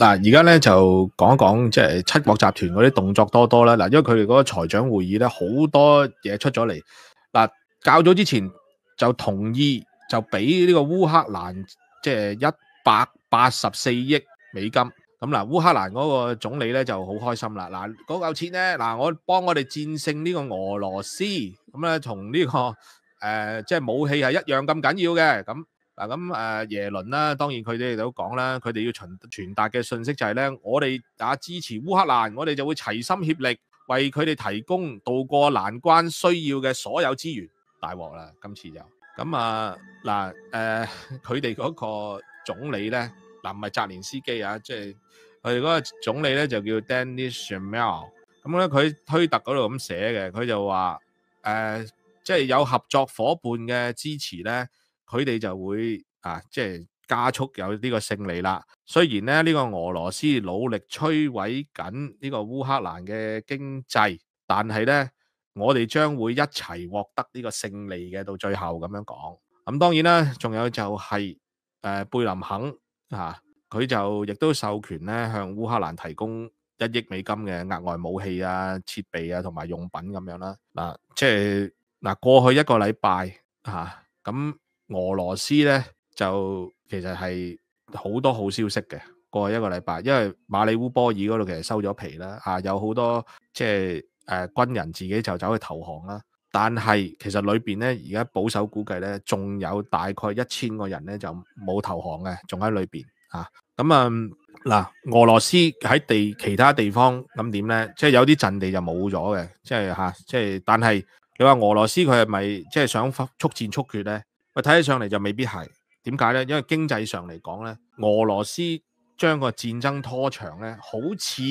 嗱，而家咧就講一講，即系七國集團嗰啲動作多多啦。嗱，因為佢哋嗰個財長會議咧，好多嘢出咗嚟。嗱，较早之前就同意就俾呢個烏克蘭即係一百八十四億美金。咁嗱，烏克蘭嗰個總理咧就好開心啦。嗱，嗰嚿錢咧，嗱我幫我哋戰勝呢個俄羅斯，咁咧同呢個誒即系武器係一樣咁緊要嘅咁。嗱咁誒耶倫啦，當然佢哋都講啦，佢哋要傳傳達嘅信息就係咧，我哋啊支持烏克蘭，我哋就會齊心協力為佢哋提供渡過難關需要嘅所有資源。大鑊啦，今次就咁啊嗱誒，佢哋嗰個總理咧，嗱唔係澤連斯基啊，即係佢哋嗰個總理咧就叫 d a n n y s h m e l 咁咧佢推特嗰度咁寫嘅，佢就話誒，即係有合作伙伴嘅支持咧。佢哋就會啊，即系加速有呢個勝利啦。雖然咧呢個俄羅斯努力摧毀緊呢個烏克蘭嘅經濟，但係咧我哋將會一齊獲得呢個勝利嘅，到最後咁樣講。咁當然啦，仲有就係誒貝林肯嚇，佢就亦都授權咧向烏克蘭提供一億美金嘅額外武器啊、設備啊同埋用品咁樣啦。嗱，即係嗱過去一個禮拜嚇咁。俄羅斯咧就其實係好多好消息嘅過一個禮拜，因為馬里烏波爾嗰度其實收咗皮啦，嚇有好多即係诶軍人自己就走去投降啦。但係其實裏边咧，而家保守估計咧，仲有大概一千個人咧就冇投降嘅，仲喺裏边嚇。咁啊嗱，俄羅斯喺地其他地方咁點咧？即係有啲陣地就冇咗嘅，即係吓，即系但係你話俄羅斯佢係咪即係想速戰速決咧？睇起上嚟就未必係點解咧？因為經濟上嚟講咧，俄羅斯將個戰爭拖長咧，好似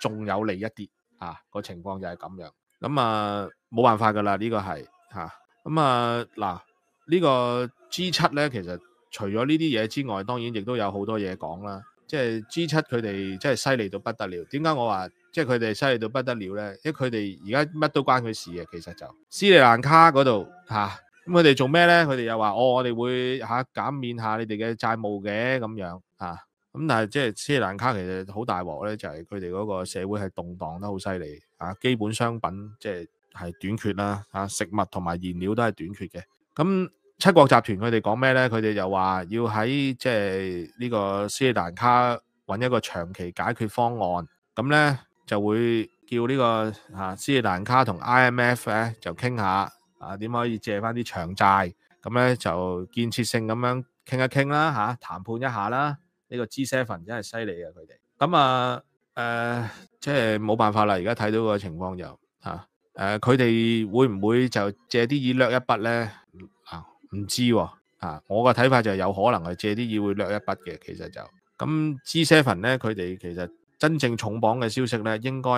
仲有利一啲啊！個情況就係咁樣。咁啊，冇辦法噶啦，呢個係吓。咁啊，嗱，呢個 G 七咧，其實除咗呢啲嘢之外，當然亦都有好多嘢講啦。即係 G 七佢哋真係犀利到不得了。點解我話即係佢哋犀利到不得了咧？因為佢哋而家乜都關佢事嘅，其實就斯里蘭卡嗰度嚇。咁佢哋做咩咧？佢哋又話：哦，我哋會减、減免下你哋嘅債務嘅咁樣吓。咁但係即係斯里蘭卡其實好大鑊咧，就係佢哋嗰個社會係動荡得好犀利啊，基本商品即係系短缺啦嚇，食物同埋燃料都係短缺嘅。咁七國集團佢哋講咩咧？佢哋又話要喺即係呢個斯里蘭卡揾一個長期解決方案。咁咧就會叫呢個嚇斯里蘭卡同 IMF 咧就傾下。啊，點可以借翻啲長債？咁咧就建設性咁樣傾一傾啦，嚇談判一下啦。呢個 G Seven 真係犀利嘅佢哋。咁啊，誒即係冇辦法啦。而家睇到個情況就嚇誒，佢哋會唔會就借啲錢掠一筆咧？啊，唔知喎。啊，我個睇法就係有可能係借啲錢會掠一筆嘅。其實就咁，G Seven 咧，佢哋其實真正重磅嘅消息咧，應該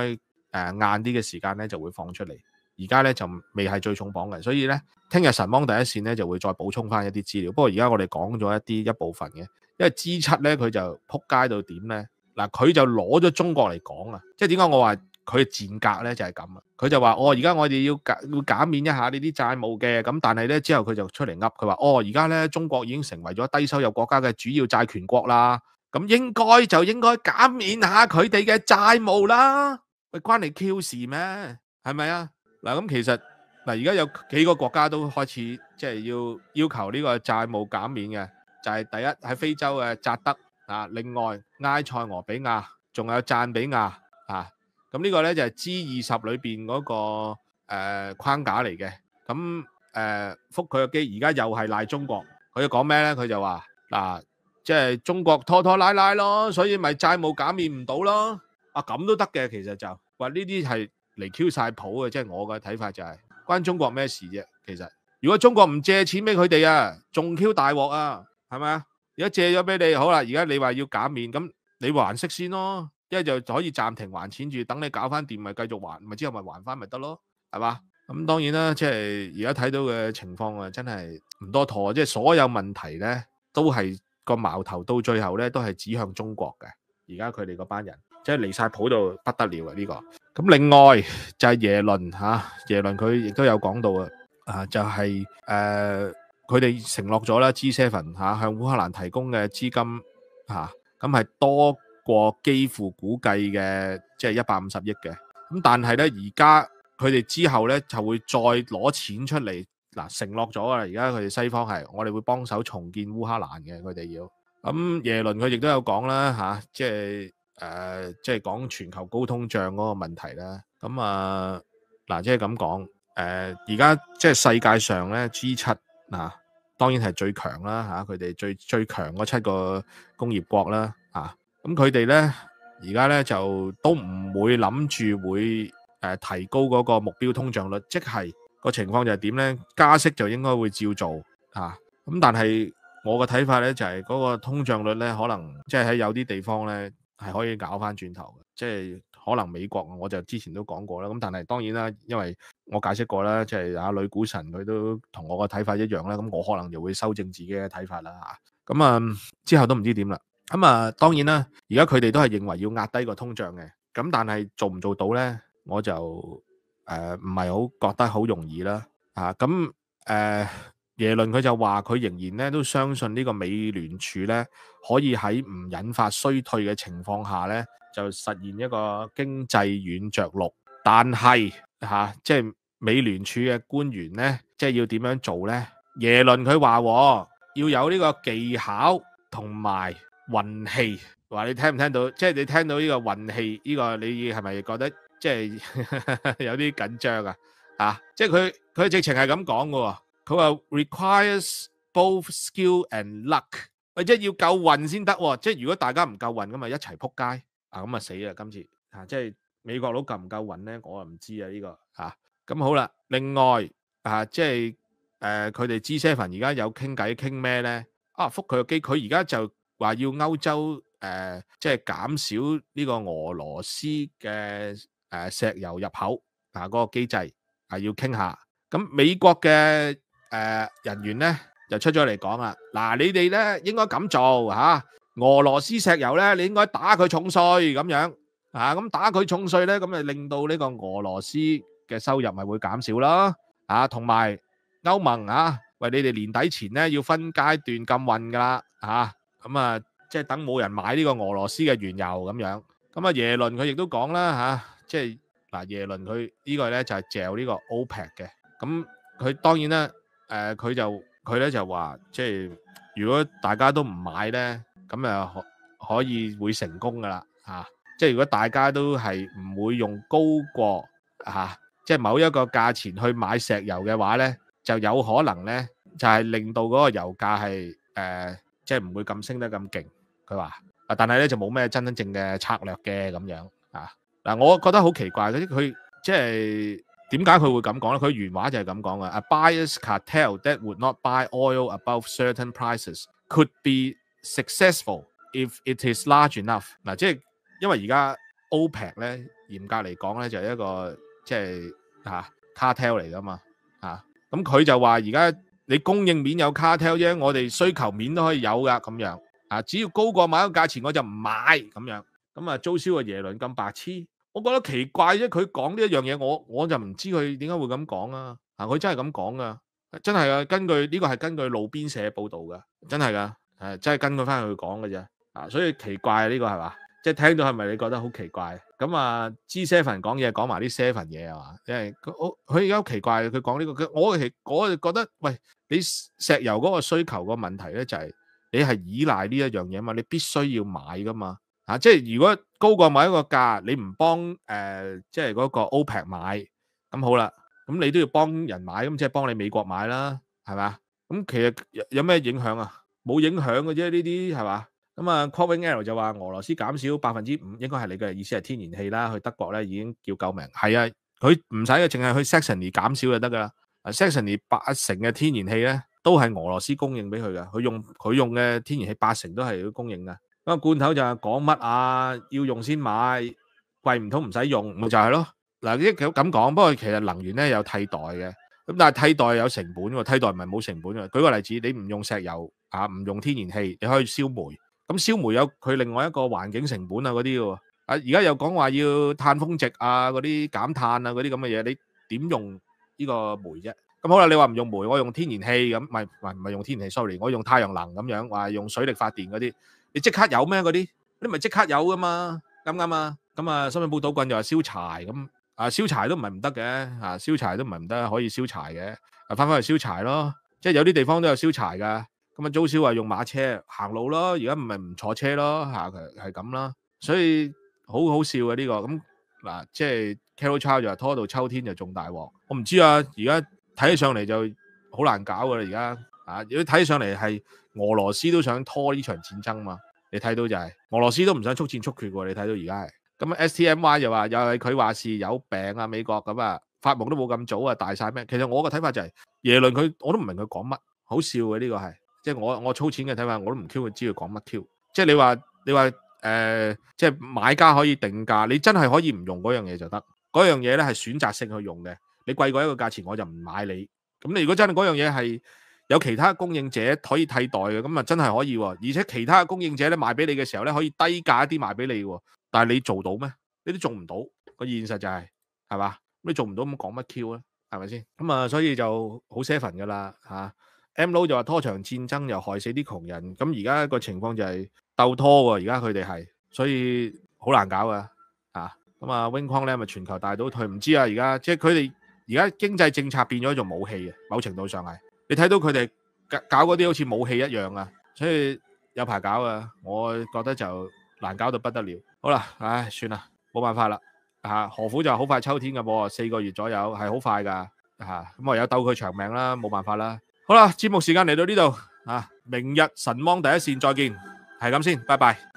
诶晏啲嘅時間咧就會放出嚟。而家咧就未係最重磅嘅，所以咧聽日神芒第一線咧就會再補充翻一啲資料。不過而家我哋講咗一啲一部分嘅，因為 G 七咧佢就撲街到點咧？嗱，佢就攞咗中國嚟講啊，即係點解我話佢戰格咧就係咁啊？佢就話哦，而家我哋要減要减免一下呢啲債務嘅，咁但係咧之後佢就出嚟噏，佢話哦，而家咧中國已經成為咗低收入國家嘅主要債權國啦，咁應該就應該減免下佢哋嘅債務啦。關你 Q 事咩？係咪啊？嗱，咁其實嗱，而家有幾個國家都開始即係要要求呢個債務減免嘅，就係第一喺非洲嘅乍得啊，另外埃塞俄比亞，仲有讚比亞啊，咁呢個咧就係 G 二十裏邊嗰個誒框架嚟嘅。咁誒覆佢嘅機，而家又係賴中國，佢要講咩咧？佢就話嗱，即係中國拖拖拉拉咯，所以咪債務減免唔到咯。啊咁都得嘅，其實就話呢啲係。嚟 Q 晒普嘅，即係我嘅睇法就係關中國咩事啫？其實如果中國唔借錢俾佢哋啊，仲 Q 大鑊啊，係咪啊？而家借咗俾你好啦，而家你話要減免，咁你還息先咯，一係就可以暫停還錢住，等你搞翻掂咪繼續還，咪之後咪還翻咪得咯，係嘛？咁當然啦，即係而家睇到嘅情況啊，真係唔多妥，即係所有問題咧都係個矛頭到最後咧都係指向中國嘅，而家佢哋嗰班人。即系離晒谱到不得了啊！呢個咁另外就係耶倫嚇，耶倫佢亦都有講到啊，就係诶，佢哋承諾咗啦，G Seven 嚇向烏克蘭提供嘅資金吓，咁係多過幾乎估計嘅，即係一百五十億嘅。咁但係咧，而家佢哋之後咧就會再攞錢出嚟嗱，承諾咗啊！而家佢哋西方係我哋會幫手重建烏克蘭嘅，佢哋要咁耶倫佢亦都有講啦吓，即係。誒，即係講全球高通脹嗰個問題啦。咁啊，嗱，即係咁講。誒，而家即係世界上咧 G7 啊，當然係最強啦吓，佢哋最最強嗰七個工業國啦啊。咁佢哋咧，而家咧就都唔會諗住會誒提高嗰個目標通脹率，即係個情況就係點咧？加息就應該會照做嚇。咁但係我嘅睇法咧就係嗰個通脹率咧，可能即係喺有啲地方咧。系可以搞翻轉頭嘅，即係可能美國，我就之前都講過啦。咁但係當然啦，因為我解釋過啦，即係阿女股神佢都同我個睇法一樣啦。咁我可能就會修正自己嘅睇法啦吓，咁啊之後都唔知點啦。咁啊當然啦，而家佢哋都係認為要壓低個通脹嘅。咁但係做唔做到咧？我就诶唔係好覺得好容易啦。啊咁誒。耶伦佢就话佢仍然咧都相信呢个美联储咧可以喺唔引发衰退嘅情况下咧就实现一个经济软着陆，但系吓即系美联储嘅官员咧即系要点样做咧？耶伦佢话我要有呢个技巧同埋运气，话你听唔听到？即系你听到呢个运气呢个，你系咪觉得即系 有啲紧张啊？吓，即系佢佢直情系咁讲噶。佢話 requires both skill and luck，或者要夠運先得喎，即係如果大家唔夠運咁啊，一齊撲街啊，咁啊死啊今次吓，即係美國佬夠唔夠運咧？我啊唔知啊呢個吓。咁好啦。另外啊，即係诶，佢哋 s e v e n 而家有傾偈傾咩咧？啊，覆佢個機，佢而家就話要歐洲誒，即係減少呢個俄羅斯嘅誒石油入口啊，嗰個機制啊，要傾下。咁美國嘅。诶，人员咧就出咗嚟讲啦，嗱，你哋咧应该咁做吓，俄罗斯石油咧你应该打佢重税咁样，啊，咁打佢重税咧，咁咪令到呢个俄罗斯嘅收入咪会减少啦，啊，同埋欧盟啊，喂，你哋年底前咧要分阶段禁运噶啦，啊，咁啊，即系等冇人买呢个俄罗斯嘅原油咁样，咁啊耶伦佢亦都讲啦吓，即系嗱耶伦佢呢个咧就系嚼呢个 OPEC 嘅，咁佢当然啦。诶，佢就佢咧就話，即係如果大家都唔買咧，咁啊可可以會成功噶啦吓。即係如果大家都係唔會用高過嚇，即系某一個價錢去買石油嘅話咧，就有可能咧就係令到嗰個油價係诶，即係唔會咁升得咁勁。佢話啊，但係咧就冇咩真真正嘅策略嘅咁樣啊。嗱，我覺得好奇怪啲佢即係。點解佢會咁講咧？佢原話就係咁講嘅。A buyers cartel that would not buy oil above certain prices could be successful if it is large enough。嗱，即係因為而家 OPEC 咧，嚴格嚟講咧就係一個即係嚇 cartel 嚟噶嘛嚇。咁佢就話：而家你供應面有 cartel 啫，我哋需求面都可以有噶咁樣。啊，只要高過某一個價錢，我就唔買咁樣。咁啊，租銷嘅耶倫咁白痴。我覺得奇怪啫，佢講呢一樣嘢，我我就唔知佢點解會咁講啊！啊，佢真係咁講噶，真係啊，根據呢個係根據路邊社報道噶，真係噶，係真係根據翻佢講嘅啫。啊，所以奇怪呢個係嘛？即係聽到係咪你覺得好奇怪？咁啊 g Seven 講嘢講埋啲 Seven 嘢系嘛？因為我佢而家好奇怪，佢講呢個，我其我就覺得，喂，你石油嗰個需求個問題咧，就係你係依賴呢一樣嘢嘛，你必須要買噶嘛。啊，即係如果高過某一個價，你唔幫诶，即係嗰個 OPEC 買，咁好啦，咁你都要幫人買，咁即係幫你美國買啦，係嘛？咁其實有咩影響啊？冇影響嘅啫，呢啲係嘛？咁啊 q u i n l 就話俄羅斯減少百分之五，應該係你嘅意思係天然氣啦，去德國咧已經叫救命，係啊，佢唔使嘅，淨係去 s e a s o n y 减減少就得噶啦。s e a s o n y 八成嘅天然氣咧，都係俄羅斯供應俾佢嘅，佢用佢用嘅天然氣八成都係佢供應嘅。罐頭就係講乜啊？要用先買，貴唔通唔使用咪就係咯。嗱，呢咁講，不過其實能源咧有替代嘅，咁但係替代有成本喎。替代唔係冇成本嘅。舉個例子，你唔用石油啊，唔用天然氣，你可以燒煤。咁燒煤有佢另外一個環境成本啊，嗰啲喎。啊，而家又講話要碳峰值啊，嗰啲減碳啊，嗰啲咁嘅嘢，你點用呢個煤啫？咁好啦，你話唔用煤，我用天然氣咁，唔係唔天然气，sorry，我用太陽能咁樣，話用水力發電嗰啲。你即刻有咩嗰啲？你咪即刻有噶嘛？唔啱嘛？咁啊，新聞報道棍又話燒柴咁啊，燒柴都唔係唔得嘅嚇，燒柴都唔係唔得，可以燒柴嘅，翻返去燒柴咯。即係有啲地方都有燒柴㗎。咁啊，租燒話用馬車行路咯。而家唔係唔坐車咯嚇，其係咁啦。所以好好笑嘅呢個咁嗱，即係 Caro c h i l d 就拖到秋天就仲大鑊。我唔知啊，而家睇起上嚟就好難搞㗎啦，而家。啊！如果睇上嚟係俄羅斯都想拖呢場戰爭嘛，你睇到就係俄羅斯都唔想速戰速決喎，你睇到而家。咁 s T M Y 就話又系佢話是有病啊，美國咁啊發夢都冇咁早啊，大晒咩？其實我個睇法就係耶倫佢我都唔明佢講乜，好笑嘅呢個係，即係我我粗浅嘅睇法我都唔 Q 佢知佢講乜 Q。即係你話你話誒，即係買家可以定價，你真係可以唔用嗰樣嘢就得，嗰樣嘢咧係選擇性去用嘅。你貴過一個價錢我就唔買你。咁你如果真係嗰樣嘢係，有其他供應者可以替代嘅，咁啊真系可以喎。而且其他供應者咧賣俾你嘅時候咧，可以低價一啲賣俾你喎。但係你做到咩？你都做唔到，個現實就係係嘛你做唔到咁講乜 Q 啊？係咪先咁啊？所以就好 s e 些份噶啦嚇。M Low 就話拖長戰爭又害死啲窮人，咁而家個情況就係鬥拖喎。而家佢哋係所以好難搞噶嚇咁啊。Wing Kong 咧咪全球大倒退，唔知啊。而家即係佢哋而家經濟政策變咗做武器嘅，某程度上係。你睇到佢哋搞嗰啲好似武器一樣啊，所以有排搞啊，我覺得就難搞到不得了。好啦，唉，算啦，冇辦法啦。啊，何苦就好快秋天喎，四個月左右係好快噶。啊，咁我有鬥佢長命啦，冇辦法啦。好啦，節目時間嚟到呢度，啊，明日神芒第一線，再見，係咁先，拜拜。